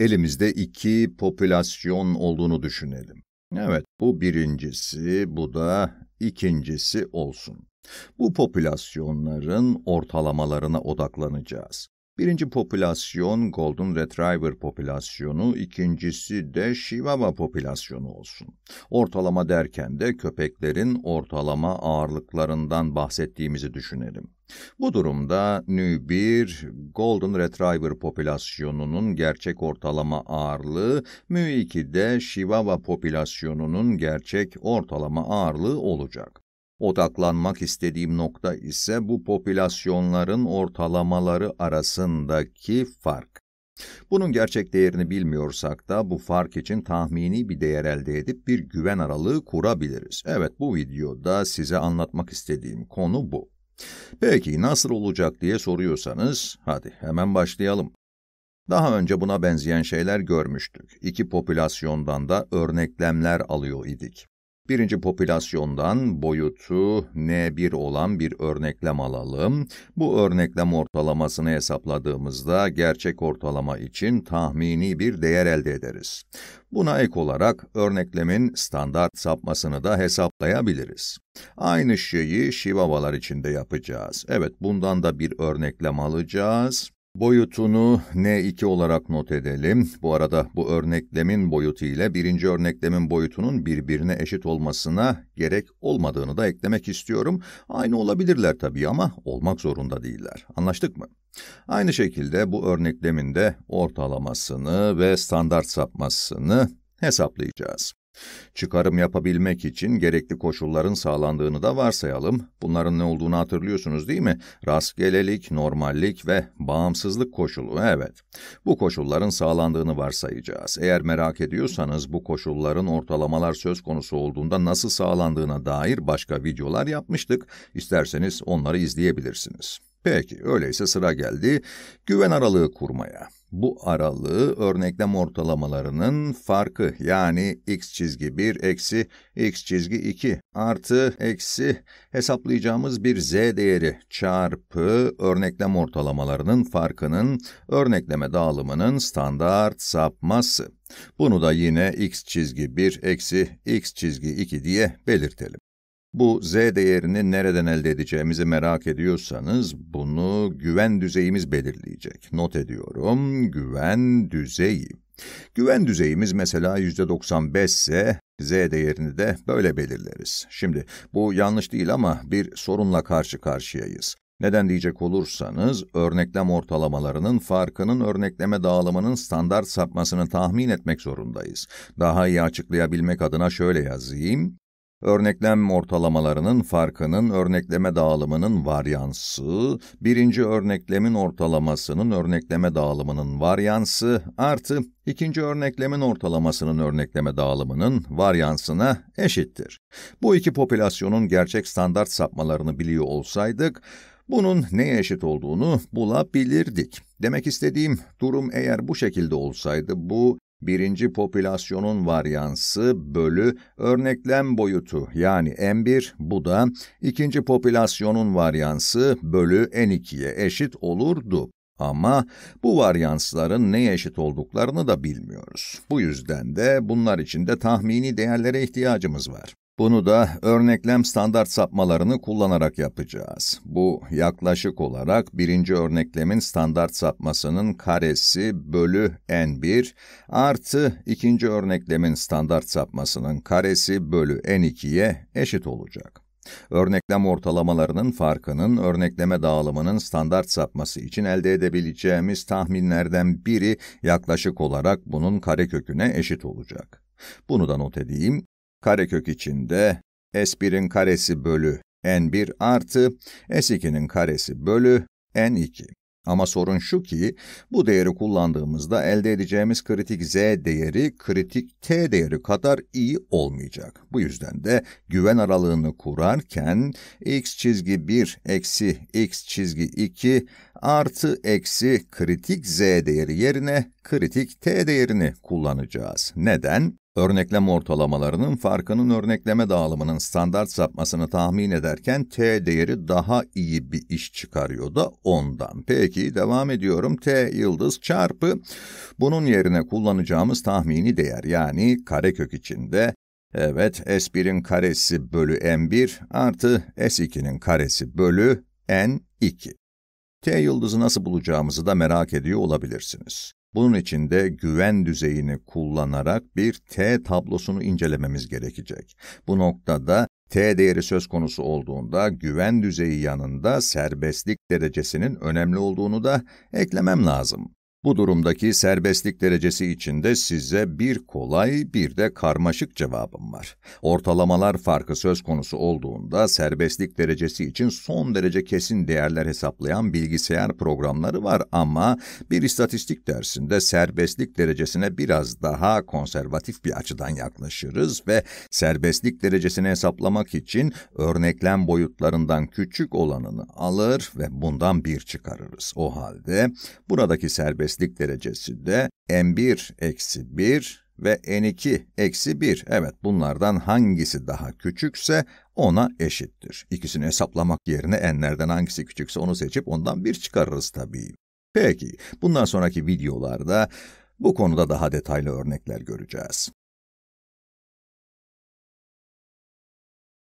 Elimizde iki popülasyon olduğunu düşünelim. Evet, bu birincisi, bu da ikincisi olsun. Bu popülasyonların ortalamalarına odaklanacağız. Birinci popülasyon Golden Retriever popülasyonu, ikincisi de Chihuahua popülasyonu olsun. Ortalama derken de köpeklerin ortalama ağırlıklarından bahsettiğimizi düşünelim. Bu durumda Nü1 Golden Retriever popülasyonunun gerçek ortalama ağırlığı, Mü2'de Chihuahua popülasyonunun gerçek ortalama ağırlığı olacak. Odaklanmak istediğim nokta ise bu popülasyonların ortalamaları arasındaki fark. Bunun gerçek değerini bilmiyorsak da bu fark için tahmini bir değer elde edip bir güven aralığı kurabiliriz. Evet bu videoda size anlatmak istediğim konu bu. Peki nasıl olacak diye soruyorsanız hadi hemen başlayalım. Daha önce buna benzeyen şeyler görmüştük. İki popülasyondan da örneklemler alıyor idik. Birinci popülasyondan boyutu N1 olan bir örneklem alalım. Bu örneklem ortalamasını hesapladığımızda gerçek ortalama için tahmini bir değer elde ederiz. Buna ek olarak örneklemin standart sapmasını da hesaplayabiliriz. Aynı şeyi şivavalar için de yapacağız. Evet bundan da bir örneklem alacağız. Boyutunu N2 olarak not edelim. Bu arada bu örneklemin boyutu ile birinci örneklemin boyutunun birbirine eşit olmasına gerek olmadığını da eklemek istiyorum. Aynı olabilirler tabii ama olmak zorunda değiller. Anlaştık mı? Aynı şekilde bu örneklemin de ortalamasını ve standart sapmasını hesaplayacağız. Çıkarım yapabilmek için gerekli koşulların sağlandığını da varsayalım. Bunların ne olduğunu hatırlıyorsunuz değil mi? Rastgelelik, normallik ve bağımsızlık koşulu, evet. Bu koşulların sağlandığını varsayacağız. Eğer merak ediyorsanız bu koşulların ortalamalar söz konusu olduğunda nasıl sağlandığına dair başka videolar yapmıştık. İsterseniz onları izleyebilirsiniz. Peki, öyleyse sıra geldi güven aralığı kurmaya bu aralığı örneklem ortalamalarının farkı yani x çizgi 1 eksi x çizgi 2 artı eksi hesaplayacağımız bir z değeri çarpı örneklem ortalamalarının farkının örnekleme dağılımının standart sapması. Bunu da yine x çizgi 1 eksi x çizgi 2 diye belirtelim. Bu z değerini nereden elde edeceğimizi merak ediyorsanız bunu güven düzeyimiz belirleyecek. Not ediyorum, güven düzeyi. Güven düzeyimiz mesela %95 ise z değerini de böyle belirleriz. Şimdi bu yanlış değil ama bir sorunla karşı karşıyayız. Neden diyecek olursanız, örneklem ortalamalarının farkının örnekleme dağılımının standart sapmasını tahmin etmek zorundayız. Daha iyi açıklayabilmek adına şöyle yazayım. Örneklem ortalamalarının farkının örnekleme dağılımının varyansı, birinci örneklemin ortalamasının örnekleme dağılımının varyansı artı ikinci örneklemin ortalamasının örnekleme dağılımının varyansına eşittir. Bu iki popülasyonun gerçek standart sapmalarını biliyor olsaydık, bunun neye eşit olduğunu bulabilirdik. Demek istediğim durum eğer bu şekilde olsaydı bu birinci popülasyonun varyansı bölü örneklem boyutu yani n1 bu da ikinci popülasyonun varyansı bölü n2'ye eşit olurdu. Ama bu varyansların neye eşit olduklarını da bilmiyoruz. Bu yüzden de bunlar için de tahmini değerlere ihtiyacımız var. Bunu da örneklem standart sapmalarını kullanarak yapacağız. Bu yaklaşık olarak birinci örneklemin standart sapmasının karesi bölü n1 artı ikinci örneklemin standart sapmasının karesi bölü n2'ye eşit olacak. Örneklem ortalamalarının farkının örnekleme dağılımının standart sapması için elde edebileceğimiz tahminlerden biri yaklaşık olarak bunun kareköküne eşit olacak. Bunu da not edeyim. Karekök içinde S1'in karesi bölü n1 artı s2'nin karesi bölü n2. Ama sorun şu ki bu değeri kullandığımızda elde edeceğimiz kritik z değeri kritik t değeri kadar iyi olmayacak. Bu yüzden de güven aralığını kurarken x çizgi 1 eksi x çizgi 2 artı eksi kritik z değeri yerine kritik t değerini kullanacağız. Neden? Örneklem ortalamalarının farkının örnekleme dağılımının standart sapmasını tahmin ederken t değeri daha iyi bir iş çıkarıyor da ondan. Peki devam ediyorum. t yıldız çarpı bunun yerine kullanacağımız tahmini değer yani karekök içinde evet s1'in karesi bölü n1 artı s2'nin karesi bölü n2. T yıldızı nasıl bulacağımızı da merak ediyor olabilirsiniz. Bunun için de güven düzeyini kullanarak bir T tablosunu incelememiz gerekecek. Bu noktada T değeri söz konusu olduğunda güven düzeyi yanında serbestlik derecesinin önemli olduğunu da eklemem lazım. Bu durumdaki serbestlik derecesi içinde size bir kolay bir de karmaşık cevabım var. Ortalamalar farkı söz konusu olduğunda serbestlik derecesi için son derece kesin değerler hesaplayan bilgisayar programları var ama bir istatistik dersinde serbestlik derecesine biraz daha konservatif bir açıdan yaklaşırız ve serbestlik derecesini hesaplamak için örneklem boyutlarından küçük olanını alır ve bundan bir çıkarırız. O halde buradaki serbestlik derecesi de N1 eksi 1 ve N2 eksi 1. Evet bunlardan hangisi daha küçükse ona eşittir. İkisini hesaplamak yerine n'lerden hangisi küçükse onu seçip ondan 1 çıkarırız tabii. Peki bundan sonraki videolarda bu konuda daha detaylı örnekler göreceğiz.